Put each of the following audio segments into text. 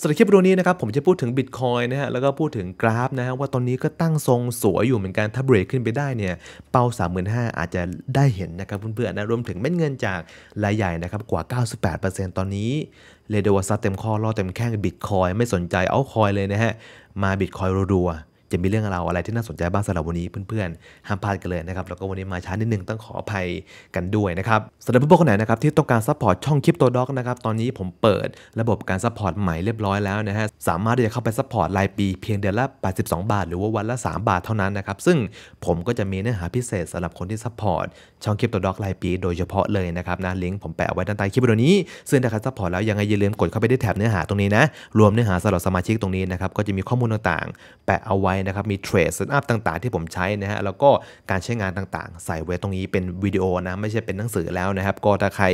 สำหรับคลิปวิดีโอนี้นะครับผมจะพูดถึงบิตคอยนะฮะแล้วก็พูดถึงกราฟนะฮะว่าตอนนี้ก็ตั้งทรงสวยอยู่เหมือนกันถ้าเบรกขึ้นไปได้เนี่ย เป้า35,000 อาจจะได้เห็นนะครับเพื่อนๆนะรวมถึงเม็ดเงินจากรายใหญ่นะครับกว่า 98%ตอนนี้เลดวัสเต็มข้อล่อเต็มแข้งบิตคอยไม่สนใจเอาคอยเลยนะฮะมาบิตคอยรัวะมีเรื่องราวอะไรที่น่าสนใจบ้างสำหรับวันนี้เพื่อนๆ ห้ามพลาดกันเลยนะครับ แล้วก็วันนี้มาช้านิดนึง ต้องขออภัยกันด้วยนะครับสำหรับเพื่อนๆคนไหนนะครับที่ต้องการซัพพอร์ตช่องคลิปตัวด็อกนะครับ ตอนนี้ผมเปิดระบบการซัพพอร์ตใหม่เรียบร้อยแล้วนะฮะสามารถที่จะเข้าไปซัพพอร์ตรายปีเพียงเดือนละ 82 บาท หรือว่าวันละ 3 บาทเท่านั้นนะครับซึ่งผมก็จะมีเนื้อหาพิเศษสำหรับคนที่ซัพพอร์ตช่องคลิปตัวด็อกรายปี โดยเฉพาะเลยนะครับนะลิงก์ผมแปะไว้ด้านใต้คลิปวิดีโอนี้ซึ่งถ้าใครซัพพอร์ตแล้วยังไงอย่าลืมกดเข้าไปได้แถบเนื้อหาตรงนี้นะรวมเนื้อหาสำหรับสมาชิกตรงนี้นะครับก็จะมีข้อมูลต่างๆ แปะเอาไว้นะครับมีเทรดเซตอัพต่าง ๆ ที่ผมใช้นะฮะแล้วก็การใช้งานต่างๆ ใส่ไว้ตรงนี้เป็นวิดีโอนะไม่ใช่เป็นหนังสือแล้วนะครับ ก็ถ้าใคร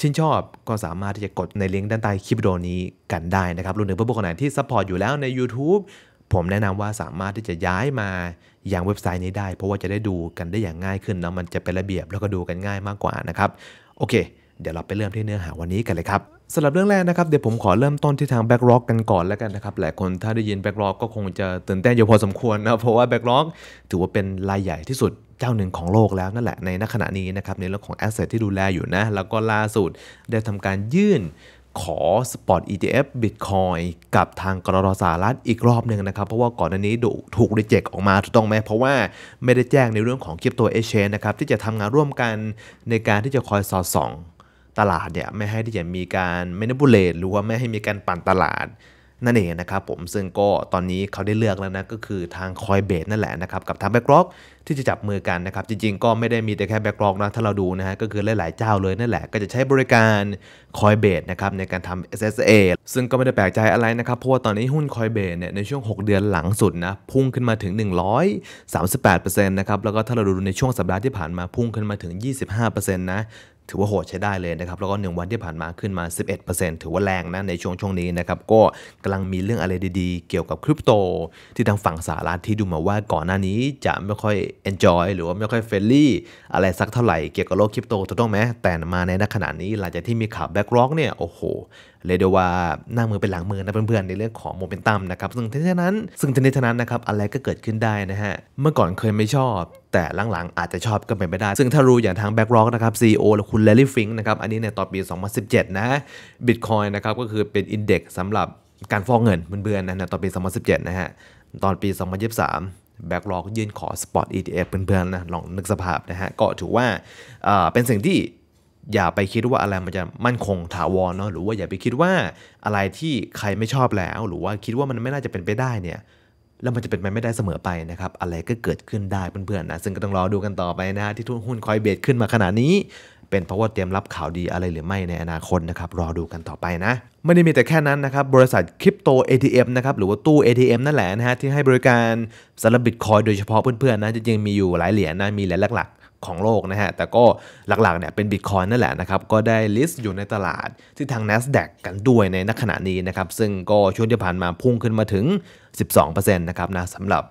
ชื่นชอบก็สามารถที่จะกดในลิงก์ด้านใต้คลิปวิดีโอนี้กันได้นะครับรวมถึงเพื่อนๆคนไหนที่ซัพพอร์ตอยู่แล้วใน YouTube ผมแนะนำว่าสามารถที่จะย้ายมาอย่างเว็บไซต์นี้ได้ เพราะว่าจะได้ดูกันได้อย่างง่ายขึ้นนะมันจะเป็นระเบียบแล้วก็ดูกันง่ายมากกว่านะครับโอเคเดี๋ยวเราไปเริ่มที่เนื้อหาวันนี้กันเลยครับสำหรับเรื่องแรกนะครับเดี๋ยวผมขอเริ่มต้นที่ทางแบ็กร็อกกันก่อนแล้วกันนะครับ หลายคนถ้าได้ยินแบ็กร็อกก็คงจะตื่นเต้นอยู่พอสมควรนะเพราะว่าแบ็กร็อกถือว่าเป็นรายใหญ่ที่สุดเจ้าหนึ่งของโลกแล้วนั่นแหละในณขณะนี้นะครับในเรื่องของแอสเซทที่ดูแลอยู่นะแล้วก็ล่าสุดได้ทำการยื่นขอสปอร์ต ETF Bitcoin กับทางกรรสารัฐอีกรอบหนึ่งนะครับเพราะว่าก่อนหน้านี้ถูกดีเจกออกมาถูกต้องไหมเพราะว่าไม่ได้แจ้งในเรื่องของคริปโตเอเชนนะครับที่จะทางานร่วมกันในการที่จะคอยสอดส่องตลาดเนี่ย ไม่ให้ที่จะมีการเมนิบูเลตหรือว่าไม่ให้มีการปั่นตลาด นั่นเองนะครับผมซึ่งก็ตอนนี้เขาได้เลือกแล้วนะ ก็คือทางคอยเบสนั่นแหละนะครับ กับทางแบ็กร็อกที่จะจับมือกันนะครับ จริงๆก็ไม่ได้มีแต่แค่แบ็กกรองนะ ถ้าเราดูนะฮะก็คือหลายๆเจ้าเลยนั่นแหละ ก็จะใช้บริการคอยเบดนะครับ ในการทำ SSA ซึ่งก็ไม่ได้แปลกใจอะไรนะครับ เพราะว่าตอนนี้หุ้นคอยเบดเนี่ยในช่วง 6 เดือนหลังสุดนะ พุ่งขึ้นมาถึง 138%นะครับ แล้วก็ถ้าเราดูในช่วงสัปดาห์ที่ผ่านมาพุ่งขึ้นมาถึง 25%นะถือว่าโหดใช้ได้เลยนะครับแล้วก็ 1 วันที่ผ่านมาขึ้นมา 11%ถือว่าแรงนะในช่วงช่วงนี้นะครับก็กำลังมีเรื่องอะไรดีๆเกี่ยวกับคริปโตที่ทางฝั่งสหรัฐที่ดูมาว่าก่อนหน้านี้จะไม่ค่อย enjoy หรือว่าไม่ค่อยเฟรนลี่อะไรสักเท่าไหร่เกี่ยวกับโลกคริปโตถูกต้องไหมแต่มาในขณะนี้หลังจากที่มีข่าวแบ็กร็อกเนี่ยโอ้โหเรียกได้ว่าหน้ามือเป็นหลังมือนะเพื่อนๆในเรื่องของโมเมนตัมนะครับซึ่งทั้งนีนั้นซึ่งทั้งนี้ทั้งนั้นนะครับอะไรก็เกิดขึ้นได้นะฮะเมื่อก่อนเคยไม่ชอบ แต่หลังๆอาจจะชอบก็เป็นไปได้ ซึ่งถ้ารู้อย่างทางแบ็กร็อกนะครับซีโอและคุณเลลี่ฟิงนะครับอันนี้ในตอนปี 2017 นะบิตคอยนะครับก็คือเป็นอินเด็กซ์สำหรับการฟอกเงินเบื่อๆนะตอนปี 2017นะฮะตอนปี2023แบ็กล็อกยื่นขอสปอร์ต ETF เพื่อนๆนะลองนึกสภาพนะฮะก็ถือว่าเป็นสิ่งที่อย่าไปคิดว่าอะไรมันจะมั่นคงถาวรเนาะหรือว่าอย่าไปคิดว่าอะไรที่ใครไม่ชอบแล้วหรือว่าคิดว่ามันไม่น่าจะเป็นไปได้เนี่ยแล้วมันจะเป็นไปไม่ได้เสมอไปนะครับอะไรก็เกิดขึ้นได้เพื่อนๆนะซึ่งก็ต้องรอดูกันต่อไปนะที่ทุนหุ้นคอยเบดขึ้นมาขนาดนี้เป็นเพราะว่าเตรียมรับข่าวดีอะไรหรือไม่ในอนาคตนะครับรอดูกันต่อไปนะไม่ได้มีแต่แค่นั้นนะครับบริษัทคริปโต ATM นะครับหรือว่าตู้ ATM นั่นแหละนะฮะที่ให้บริการสำหรับบิตคอยโดยเฉพาะเพื่อน ๆนะจริงๆมีอยู่หลายเหรียญนะมีหลายหลักของโลกนะฮะแต่ก็หลักๆเนี่ยเป็นบิตคอยนั่นแหละนะครับก็ได้ลิสต์อยู่ในตลาดที่ทาง NASDAQ กันด้วยในนักขณะนี้นะครับซึ่งก็ช่วงที่ผ่านมาพุ่งขึ้นมาถึง12%นะครับนะสำหรับ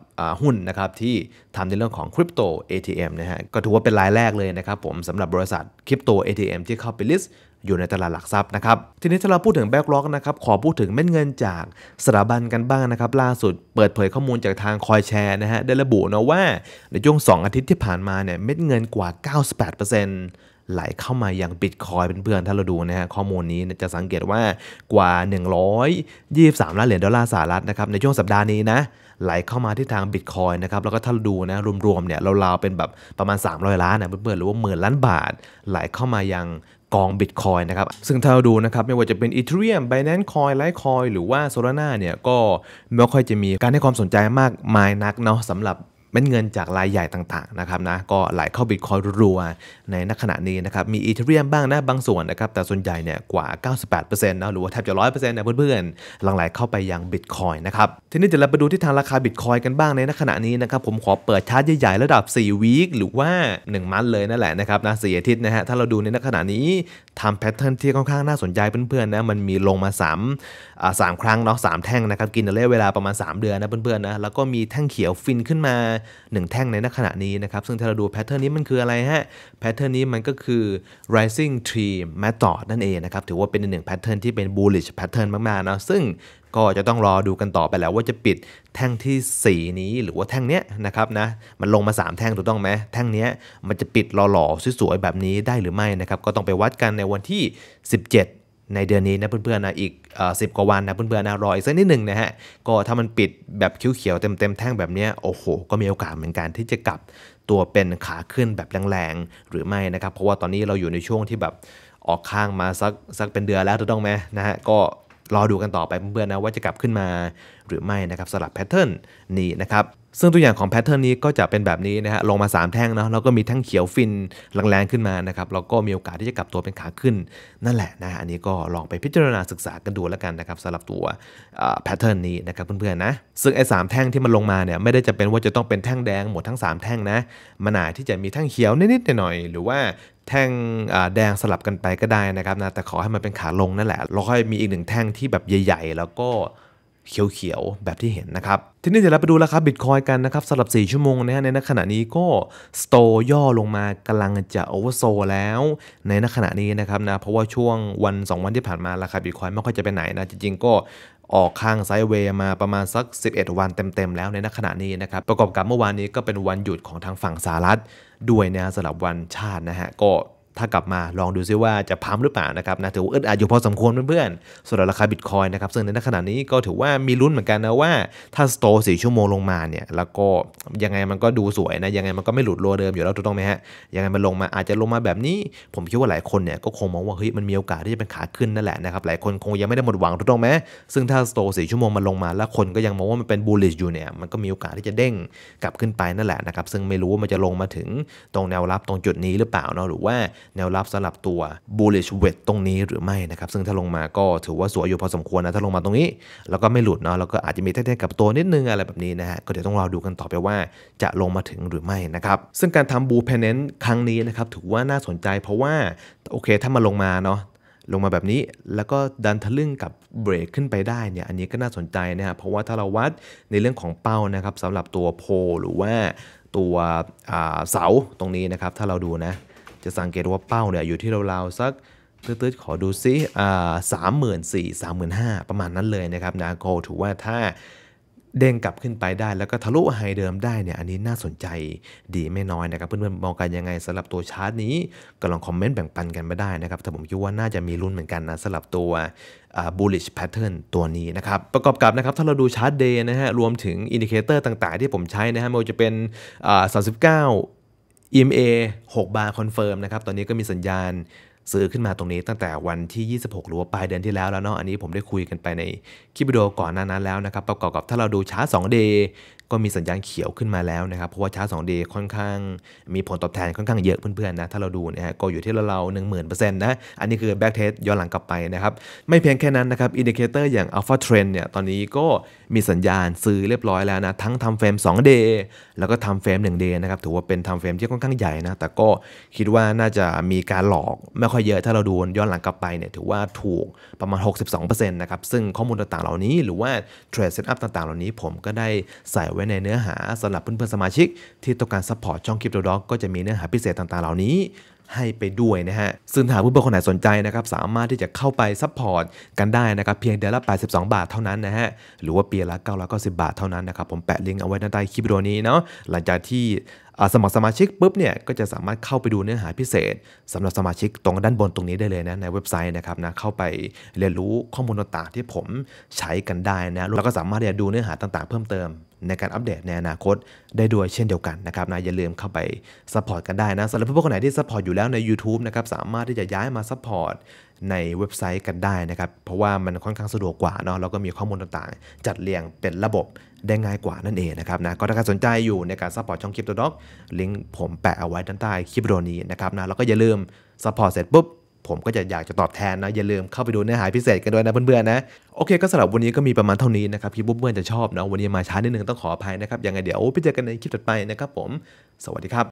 หุ้นนะครับที่ทำในเรื่องของคริปโต ATM นะฮะก็ถือว่าเป็นรายแรกเลยนะครับผมสำหรับบริษัทคริปโต ATM ที่เข้าไปลิสต์ อยู่ในตลาดหลักทรัพย์นะครับ ทีนี้ถ้าเราพูดถึงแบ็กล็อกนะครับ ขอพูดถึงเม็ดเงินจากสถาบันกันบ้างนะครับ ล่าสุดเปิดเผยข้อมูลจากทางคอยแชร์นะฮะได้ระบุนะว่าในช่วง 2 อาทิตย์ที่ผ่านมาเนี่ยเม็ดเงินกว่า 98%เไหลเข้ามาอย่างบิตคอยเป็นเพื่อนถ้าเราดูนะฮะข้อมูลนี้จะสังเกตว่ากว่า 123 ล้านเหรียญดอลลาร์สหรัฐนะครับ ในช่วงสัปดาห์นี้นะไหลเข้ามาที่ทางบิตคอยนะครับ แล้วก็ถ้าดูนะรวมๆเนี่ยเราๆเป็นแบบประมาณ 300 ล้านนะเพื่อนๆหรือว่าหมื่นล้านบาท ไหลเข้ามายังกองบิตคอยนะครับ ซึ่งถ้าเราดูนะครับไม่ว่าจะเป็นอีเทเรียมไบแนนซ์คอยไลท์คอยหรือว่าโซลาร่าเนี่ยก็ไม่ค่อยจะมีการให้ความสนใจมากมายนักเนาะสำหรับเม็ดเงินจากรายใหญ่ต่างๆนะครับนะก็ไหลเข้าบิตคอยรัวๆ ในกขณะนี้นะครับมีอีเทเรียมบ้างนะบางส่วนนะครับแต่ส่วนใหญ่เนี่ยกว่า 98%นะหรือว่าแทบจะ100%นะเพื่อนๆหลั่งไหลเข้าไปยังบิตคอยนะครับทีนี้เดี๋ยวเราไปดูที่ทางราคาบิตคอยกันบ้างในกขณะนี้นะครับผมขอเปิดชาร์ตใหญ่ๆระดับ4วีคหรือว่า 1 มันเลยนั่นแหละนะครับนะสอาทิตย์นะฮะถ้าเราดูในกขณะนี้ทำแพทเทิร์นที่ค่อนข้างน่าสนใจเพื่อนๆนะมันมีลงมา3อ่าสครั้งเนาะสามแท่งนะครับกินระยะเวลาประมาณ3เดือนนะเพื่อนๆนะแล้วก็มีแท่งเขียวฟินขึ้นมา่1แท่งในขณะนี้นะครับซึ่งถ้าเราดูแพทเทิร์นนี้มันคืออะไรฮะแพทเทิร์นนี้มันก็คือ rising tree method นั่นเองนะครับถือว่าเป็นหนึ่งแพทเทิร์นที่เป็น bullish pattern มากๆนะซึ่งก็จะต้องรอดูกันต่อไปแล้ว ว่าจะปิดแท่งที่4นี้หรือว่าแท่งเนี้ยนะครับนะมันลงมา 3 แท่งถูกต้องไหมแท่งเนี้ยมันจะปิดหล่อๆสวยๆแบบนี้ได้หรือไม่นะครับก็ต้องไปวัดกันในวันที่ 17ในเดือนนี้นะเพื่อนๆนะอีกสิบกว่าวันนะเพื่อนๆนะรออีกสักนิดหนึ่งนะฮะก็ถ้ามันปิดแบบเขียวๆเต็มๆแท่งแบบนี้โอ้โห ก็มีโอกาสเหมือนกันที่จะกลับตัวเป็นขาขึ้นแบบแรงๆหรือไม่นะครับ เพราะว่าตอนนี้เราอยู่ในช่วงที่แบบออกข้างมาสักสักเป็นเดือนแล้วถูกต้องไหมนะฮะก็รอดูกันต่อไปเพื่อนๆนะว่าจะกลับขึ้นมาหรือไม่นะครับสลับแพทเทิร์นนี้นะครับซึ่งตัวอย่างของแพทเทิร์นนี้ก็จะเป็นแบบนี้นะฮะลงมา 3 แท่งเนาะแล้วก็มีแท่งเขียวฟินแรงๆขึ้นมานะครับแล้วก็มีโอกาสที่จะกลับตัวเป็นขาขึ้น นั่นแหละนะอันนี้ก็ลองไปพิจารณาศึกษากันดูแล้วกันนะครับสำหรับตัวแพทเทิร์นนี้นะครับเพื่อนๆนะซึ่งไอ้สแท่งที่มันลงมาเนี่ยไม่ได้จะเป็นว่าจะต้องเป็นแท่งแดงหมดทั้ง 3 แท่งนะมันอาจที่จะมีแท่งเขียวนิดๆหน่อยๆหรือว่าแท่งแดงสลับกันไปก็ได้นะครับนะแต่ขอให้มันเป็นขาลงนั่นแหละแล้วค่อยมีอีกหนึ่งแท่งที่แบบใหญ่ ๆ แล้วก็เขียว ๆ แบบที่เห็นนะครับ ทีนี้เดี๋ยวเราไปดูราคาบิตคอยกันนะครับสำหรับ 4 ชั่วโมงนะฮะในขณะนี้ก็สโตย่อลงมากำลังจะโอเวอร์โซแล้วในขณะนี้นะครับนะ เพราะว่าช่วงวัน 2 วันที่ผ่านมาราคาบิตคอยไม่ค่อยจะไปไหนนะ จริงๆก็ออกข้างไซด์เวย์มาประมาณสัก 11 วันเต็ม ๆ แล้วในขณะนี้นะครับ ประกอบกับเมื่อวานนี้ก็เป็นวันหยุดของทางฝั่งสหรัฐ ด้วยนะสำหรับวันชาตินะฮะก็ถ้ากลับมาลองดูซิว่า จะพัมหรือเปล่านะครับนะถือว่าอึดอาจอยู่พอสมควรเพื่อนๆ ส่วนราคาบิตคอยนะครับ ซึ่งในขณะนี้ก็ถือว่ามีลุ้นเหมือนกันนะว่า ถ้าสโตสี่ชั่วโมงลงมาเนี่ย แล้วก็ยังไงมันก็ดูสวยนะ ยังไงมันก็ไม่หลุดรัวเดิมอยู่แล้วถูกต้องไหมฮะยังไงมันลงมาอาจจะลงมาแบบนี้ ผมคิดว่าหลายคนเนี่ยก็คงมองว่าเฮ้ยมันมีโอกาสที่จะเป็นขาขึ้นนั่นแหละนะครับหลายคนคงยังไม่ได้หมดหวังถูกต้องไหมซึ่งถ้าสโตสี่ชั่วโมงมันลงมา แล้วคนก็ยังมองว่ามันเป็นบูลลิชอยู่เนี่ยมันก็มีโอกาสที่จะเด้งกลับขึ้นไปนั่นแหละนะครับซึ่งไม่รู้ว่ามันจะลงมาถึงตรงแนวรับตรงจุดนี้หรือเปล่าเนาะหรือว่าแนวรับสลับตัว bullish w e i g h ตรงนี้หรือไม่นะครับ ซึ่งถ้าลงมาก็ถือว่าสวยอยู่พอสมควรนะถ้าลงมาตรงนี้ แล้วก็ไม่หลุดเนาะแล้วก็อาจจะมีแท้ๆกับตัวนิดนึงอะไรแบบนี้นะฮะก็เดี๋ยวต้องรอดูกันต่อไปว่า จะลงมาถึงหรือไม่นะครับ ซึ่งการทำบู e พน a n t ครั้งนี้นะครับ ถือว่าน่าสนใจเพราะว่าโอเคถ้ามาลงมาเนาะลงมาแบบนี้ แล้วก็ดันทะลึ่งกับเบรกขึ้นไปได้เนี่ยอันนี้ก็น่าสนใจนะฮะเพราะว่าถ้าเราวัดในเรื่องของเป้านะครับสำหรับตัวโพหรือว่าตัวเสาตรงนี้นะครับ ถ้าเราดูนะจะสังเกตว่าเป้าเนี่ยอยู่ที่ราวๆสักตืดๆขอดูซิอ่าสามหมื่นสี่สามหมื่นห้าประมาณนั้นเลยนะครับนะโกถือว่าถ้าเด้งกลับขึ้นไปได้ แล้วก็ทะลุไฮเดิมได้เนี่ยอันนี้น่าสนใจดีไม่น้อยนะครับ เพื่อนๆ มองกันยังไงสำหรับตัวชาร์ตนี้ก็ลองคอมเมนต์แบ่งปันกันมาได้นะครับแต่ผมคิดว่าน่าจะมีรุ่นเหมือนกันนะสำหรับตัว bullish pattern ตัวนี้นะครับประกอบกับนะครับถ้าเราดูชาร์ตเดย์นะฮะรวมถึงอินดิเคเตอร์ต่าง ๆ ที่ผมใช้นะฮะไม่ว่าจะเป็น39 EMA 6 บาร์คอนเฟิร์มนะครับ ตอนนี้ก็มีสัญญาณ ซื้อขึ้นมาตรงนี้ตั้งแต่วันที่ 26หรือว่าปลายเดือนที่แล้วแล้วเนาะอันนี้ผมได้คุยกันไปในคลิปวิดีโอก่อนหน้านั้นแล้วนะครับประกอบกับถ้าเราดูชาร์ต2 d ก็มีสัญญาณเขียวขึ้นมาแล้วนะครับ เพราะว่าชาร์สองเดค่อนข้างมีผลตอบแทนค่อนข้างเยอะเพื่อนๆนะ ถ้าเราดูนะฮะก็อยู่ที่เราหนึ่งหมื่นเปอร์เซ็นต์นะ อันนี้คือแบ็กเทสย้อนหลังกลับไปนะครับ ไม่เพียงแค่นั้นนะครับอินดิเคเตอร์อย่างอัลฟาเทรนเนี่ยตอนนี้ก็มีสัญญาณซื้อเรียบร้อยแล้วนะ ทั้งทำเฟรม2 d เดแล้วก็ทำเฟรม1 d เดนะครับถือว่าเป็นทำเฟรมที่ค่อนข้างใหญ่นะแต่ก็คิดว่าน่าจะมีการหลอกไม่ค่อยเยอะถ้าเราดูย้อนหลังกลับไปเนี่ยถือว่าถูกประมาณ 62%นะครับซึ่งข้อมูลต่างๆเหล่านี้หรือว่าเทรดเซตอัพต่างๆ เหล่านี้ผมก็ได้ใส่ไว้ในเนื้อหาสำหรับเพื่อนๆ สมาชิกที่ต้องการซัพพอร์ตช่องคลิปโดด็อกก็จะมีเนื้อหาพิเศษต่างๆ เหล่านี้ให้ไปด้วยนะฮะซึ่งหากเพื่อนๆคคนไหนสนใจนะครับ สามารถที่จะเข้าไปซัพพอร์ตกันได้นะครับ เพียงเดือนละ 82 บาทเท่านั้นนะฮะ หรือว่าปีละ 990 บาทเท่านั้นนะครับ ผมแปะลิงก์เอาไว้ด้านใต้คลิปวิดีโอนี้เนาะหลังจากที่สมัครสมาชิกปุ๊บเนี่ยก็จะสามารถเข้าไปดูเนื้อหาพิเศษ สำหรับสมาชิกตรงด้านบนตรงนี้ได้เลยนะในเว็บไซต์นะครับนะเข้าไปเรียนรู้ข้อมูลต่างๆที่ผมใช้กันได้นะแล้วก็สามารถเรียนดูเนื้อหาต่างๆ เพิ่มเติมในการอัปเดตในอนาคตได้ด้วยเช่นเดียวกันนะครับนะอย่าลืมเข้าไปซัพพอร์ตกันได้นะสำหรับเพื่อนคนไหนที่ซัพพอร์ตอยู่แล้วในยู u t u b e นะครับสามารถที่จะย้ายมาซัพพอร์ตในเว็บไซต์กันได้นะครับเพราะว่ามันค่อนข้างสะดวกกว่าเนาะแล้วก็มีข้อมูลต่างๆ จัดเรียงเป็นระบบได้ง่ายกว่านั่นเองนะครับนะก็ถ้าใครสนใจอยู่ในการซัพพอร์ตช่องคลิปตัวด็อกลิงก์ผมแปะเอาไว้ด้านใต้คลิปวิดนี้นะครับนะแล้วก็อย่าลืมซัพพอร์ตเสร็จปุ๊บผมก็จะอยากจะตอบแทนนะอย่าลืมเข้าไปดูเนื้อหาพิเศษกันด้วยนะเพื่อนๆนะโอเคก็สำหรับวันนี้ก็มีประมาณเท่านี้นะครับพี่บุ๊บเพื่อนจะชอบนะวันนี้มาช้านิดนึงต้องขออภัยนะครับยังไงเดี๋ยวไปเจอกันในคลิปต่อไปนะครับผมสวัสดีครับ